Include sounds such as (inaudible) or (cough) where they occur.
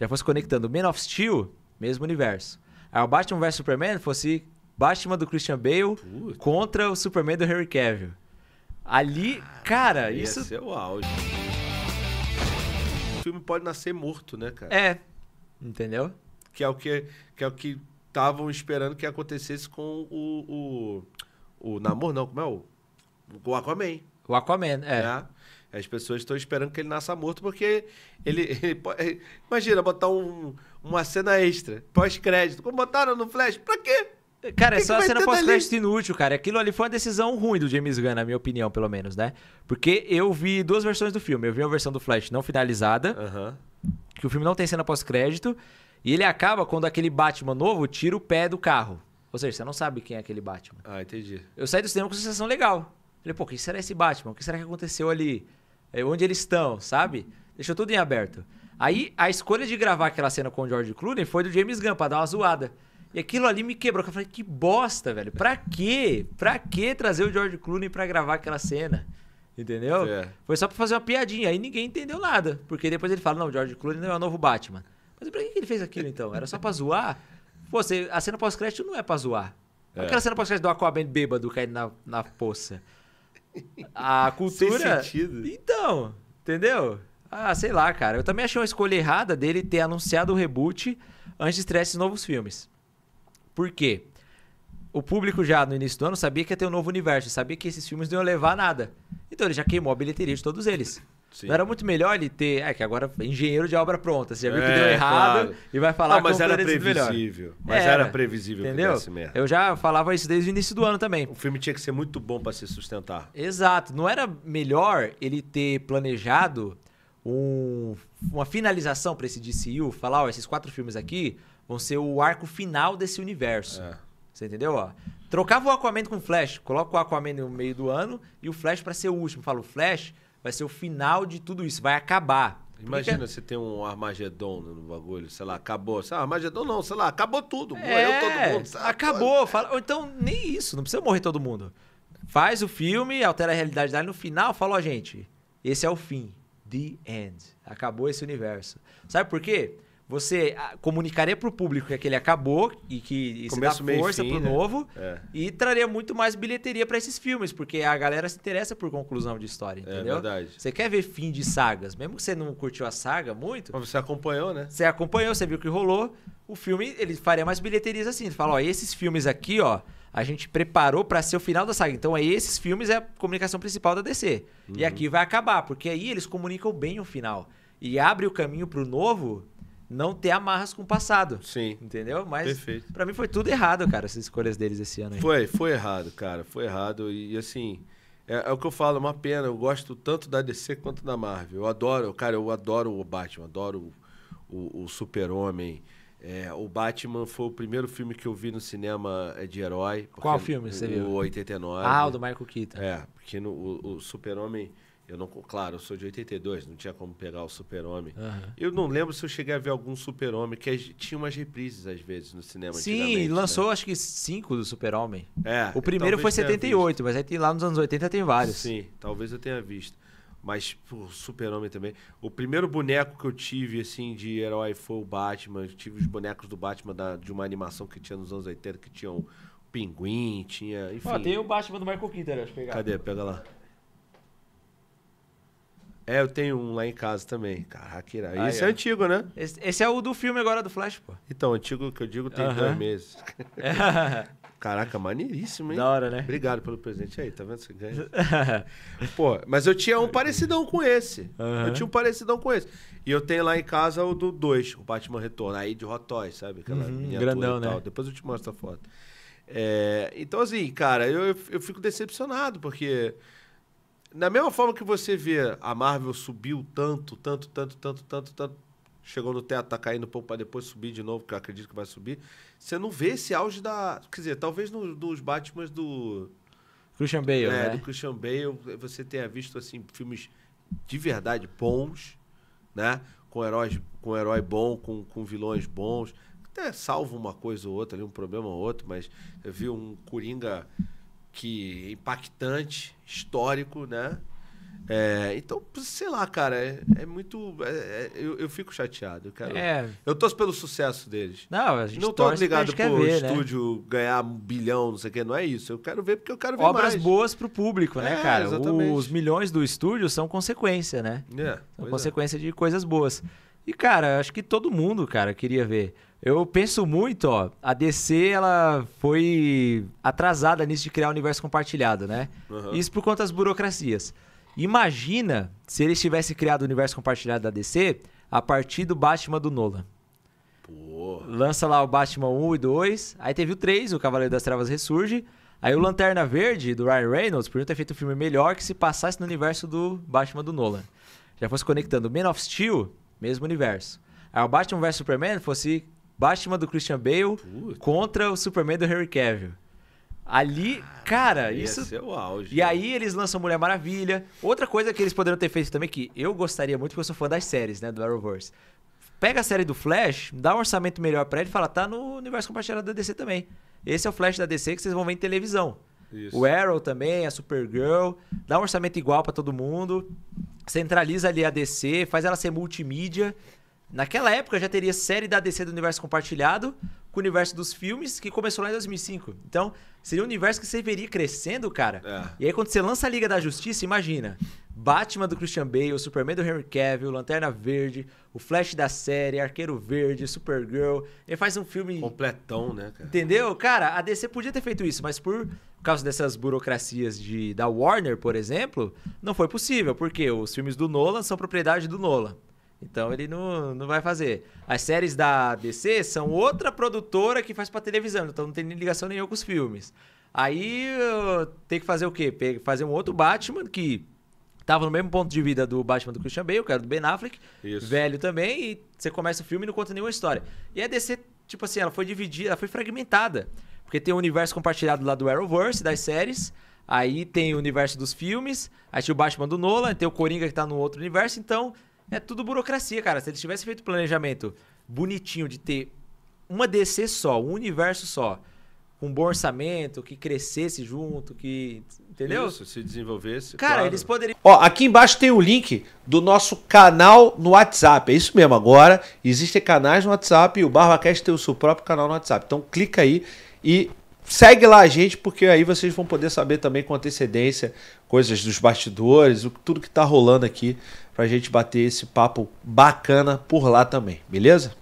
já fosse conectando Man of Steel, mesmo universo. Aí o Batman vs Superman fosse Batman do Christian Bale Puta. contra o Superman do Harry Cavill. Ali, cara, isso. Esse é o auge. O filme pode nascer morto, né, cara? É. Entendeu? Que é o que, que é o que estavam esperando que acontecesse com o. O, o Namor, não, como é o. O Aquaman. O Aquaman, é. é. As pessoas estão esperando que ele nasça morto porque ele. (laughs) ele pode... imagina, botar um, uma cena extra, pós-crédito. Como botaram no Flash? Pra quê? Cara, que é só cena pós-crédito inútil, cara. Aquilo ali foi uma decisão ruim do James Gunn, na minha opinião, pelo menos, né? Porque eu vi duas versões do filme. Eu vi a versão do Flash não finalizada, uhum. que o filme não tem cena pós-crédito, e ele acaba quando aquele Batman novo tira o pé do carro. Ou seja, você não sabe quem é aquele Batman. Ah, entendi. Eu saí do cinema com sensação legal. Falei, pô, o que será esse Batman? O que será que aconteceu ali? É onde eles estão, sabe? Deixou tudo em aberto. Aí a escolha de gravar aquela cena com o George Clooney foi do James Gunn pra dar uma zoada. E aquilo ali me quebrou. Eu falei, que bosta, velho. Pra quê? Pra quê trazer o George Clooney pra gravar aquela cena? Entendeu? É. Foi só pra fazer uma piadinha. Aí ninguém entendeu nada. Porque depois ele fala, não, o George Clooney não é o novo Batman. Mas pra que ele fez aquilo então? Era só pra zoar? Pô, você, a cena pós-crédito não é pra zoar. É. Aquela cena pós-crédito do Aquaman bêbado caindo na, na poça. (laughs) A cultura. Sem sentido. Então, entendeu? Ah, sei lá, cara. Eu também achei uma escolha errada dele ter anunciado o reboot antes de estrear esses novos filmes. Por quê? O público já no início do ano sabia que ia ter um novo universo, sabia que esses filmes não iam levar a nada. Então ele já queimou a bilheteria de todos eles. Sim. Não era muito melhor ele ter. É que agora é engenheiro de obra pronta. Você já viu que é, deu errado claro. e vai falar ah, mas era previsível. Mas era, era previsível entendeu? Eu já falava isso desde o início do ano também. O filme tinha que ser muito bom para se sustentar. Exato. Não era melhor ele ter planejado um, uma finalização para esse DCU? Falar, ó, esses quatro filmes aqui vão ser o arco final desse universo. É. Você entendeu? Ó, trocava o Aquaman com o Flash. Coloca o Aquaman no meio do ano e o Flash para ser o último. Fala, o Flash vai ser o final de tudo isso, vai acabar. Imagina Porque... se tem um Armagedon no bagulho, sei lá, acabou. Sei lá, Armagedon não, sei lá, acabou tudo. É, morreu todo mundo. Sabe? Acabou. Fala... Então, nem isso, não precisa morrer todo mundo. Faz o filme, altera a realidade dele. No final, fala, ó, oh, gente, esse é o fim. The end. Acabou esse universo. Sabe por quê? você ah, comunicaria para o público que aquele acabou e que isso dá força para o né? novo é. e traria muito mais bilheteria para esses filmes, porque a galera se interessa por conclusão de história, é entendeu? É verdade. Você quer ver fim de sagas, mesmo que você não curtiu a saga muito. Mas você acompanhou, né? Você acompanhou, você viu o que rolou. O filme, ele faria mais bilheterias assim. Ele fala, ó, esses filmes aqui, ó, a gente preparou para ser o final da saga. Então, aí é esses filmes é a comunicação principal da DC. Uhum. E aqui vai acabar, porque aí eles comunicam bem o final. E abre o caminho para o novo não ter amarras com o passado. Sim. Entendeu? Mas para mim foi tudo errado, cara, essas escolhas deles esse ano. Aí. Foi, foi errado, cara. Foi errado. E assim, é, é, o que eu falo, é uma pena. Eu gosto tanto da DC quanto da Marvel. Eu adoro, cara, eu adoro o Batman, adoro o, o, o Super-Homem. É, o Batman foi o primeiro filme que eu vi no cinema é, de herói. Qual filme você viu? O 89. Ah, o do Michael Keaton. É, porque no, o, o Super-Homem eu não, claro, eu sou de 82, não tinha como pegar o Super-Homem. Uhum. Eu não lembro se eu cheguei a ver algum Super-Homem, que tinha umas reprises às vezes no cinema. Sim, né? lançou né? acho que cinco do Super-Homem. É. O primeiro foi 78, mas aí lá nos anos 80 tem vários. Sim, talvez eu tenha visto. Mas o Super-Homem também. O primeiro boneco que eu tive, assim, de herói foi o Batman. Eu tive os bonecos do Batman da, de uma animação que tinha nos anos 80, que tinha o Pinguim, tinha. Enfim. Ó, tem o Batman do Michael Keaton, acho que pegar. Cadê? Pega lá. É, eu tenho um lá em casa também. Caraca, ah, esse é. é. antigo, né? Esse, esse, é o do filme agora do Flash, pô. Então, antigo que eu digo tem uh -huh. dois meses. (laughs) É. Caraca, maneiríssimo, hein? Da hora, né? Obrigado pelo presente aí, tá vendo? Você ganha. (laughs) pô, mas eu tinha um parecidão com esse. Uh -huh. Eu tinha um parecidão com esse. E eu tenho lá em casa o do 2, o Batman Retorno, aí de Hot Toys, sabe? Aquela uhum, grandão, e tal. né? Depois eu te mostro a foto. É, então, assim, cara, eu, eu fico decepcionado, porque na mesma forma que você vê a Marvel subiu tanto, tanto, tanto, tanto, tanto, tanto, chegou no teto, tá caindo um pouco para depois subir de novo, que eu acredito que vai subir. Você não vê esse auge da. Quer dizer, talvez nos, nos Batman do. Christian Bale, é, né? do Christian Bale, você tenha visto assim filmes de verdade bons, né? Com heróis, com herói bom, com, com vilões bons. Até salvo uma coisa ou outra ali, um problema ou outro, mas eu vi um Coringa que é impactante, histórico, né? É, então, sei lá, cara, é, é muito. É, é eu, eu, fico chateado. Eu, quero, é. eu torço pelo sucesso deles. Não, a gente não tô ligado pro ver, né? estúdio né? ganhar um bilhão, não sei o que, não é isso. Eu quero ver porque eu quero ver Obras mais. boas pro público, né, cara? Exatamente. Os milhões do estúdio são consequência, né? são consequência de coisas boas. E, cara, acho que todo mundo, cara, queria ver. Eu penso muito, ó. A DC, ela foi atrasada nisso de criar o um universo compartilhado, né? Uhum. Isso por conta das burocracias. Imagina se eles tivessem criado o universo compartilhado da DC a partir do Batman do Nolan. Porra. Lança lá o Batman 1 e 2. Aí teve o 3, o Cavaleiro das Trevas ressurge. Aí o Lanterna Verde, do Ryan Reynolds, podia ter feito um filme melhor que se passasse no universo do Batman do Nolan. Já fosse conectando Man of Steel mesmo universo. Aí o Batman vs Superman fosse Batman do Christian Bale contra o Superman do Harry Cavill. Ali, ah, cara, isso. Esse é o auge. E né? aí eles lançam Mulher Maravilha. Outra coisa que eles poderiam ter feito também, que eu gostaria muito, porque eu sou fã das séries, né? Do Arrowverse. Pega a série do Flash, dá um orçamento melhor para ele e fala, tá no universo compartilhado da DC também. Esse é o Flash da DC que vocês vão ver em televisão. Isso. O Arrow também, a Supergirl. Dá um orçamento igual para todo mundo centraliza ali a DC, faz ela ser multimídia. Naquela época já teria série da DC do universo compartilhado com o universo dos filmes que começou lá em 2005. Então, seria um universo que você veria crescendo, cara. É. E aí quando você lança a Liga da Justiça, imagina, Batman do Christian Bale, o Superman do Henry Cavill, Lanterna Verde, o Flash da série, Arqueiro Verde, Supergirl. Ele faz um filme. Completão, né, cara? Entendeu? Cara, a DC podia ter feito isso, mas por causa dessas burocracias de, da Warner, por exemplo, não foi possível, porque os filmes do Nolan são propriedade do Nolan. Então ele não, não vai fazer. As séries da DC são outra produtora que faz pra televisão, então não tem ligação nenhuma com os filmes. Aí tem que fazer o quê? Fazer um outro Batman que tava no mesmo ponto de vida do Batman do Christian Bale, que era do Ben Affleck, Isso. velho também, e você começa o filme e não conta nenhuma história. E a DC, tipo assim, ela foi dividida, ela foi fragmentada. Porque tem o um universo compartilhado lá do Arrowverse, das séries, aí tem o universo dos filmes, aí tem o Batman do Nolan, tem o Coringa que tá no outro universo, então é tudo burocracia, cara. Se eles tivessem feito planejamento bonitinho de ter uma DC só, um universo só, com um bom orçamento, que crescesse junto, que. Entendeu? Isso, se desenvolvesse. Cara, claro. eles poderiam. Ó, aqui embaixo tem o link do nosso canal no WhatsApp. É isso mesmo, agora existem canais no WhatsApp e o BarbaCast tem o seu próprio canal no WhatsApp. Então clica aí e segue lá a gente, porque aí vocês vão poder saber também com antecedência coisas dos bastidores, tudo que tá rolando aqui, pra gente bater esse papo bacana por lá também, beleza?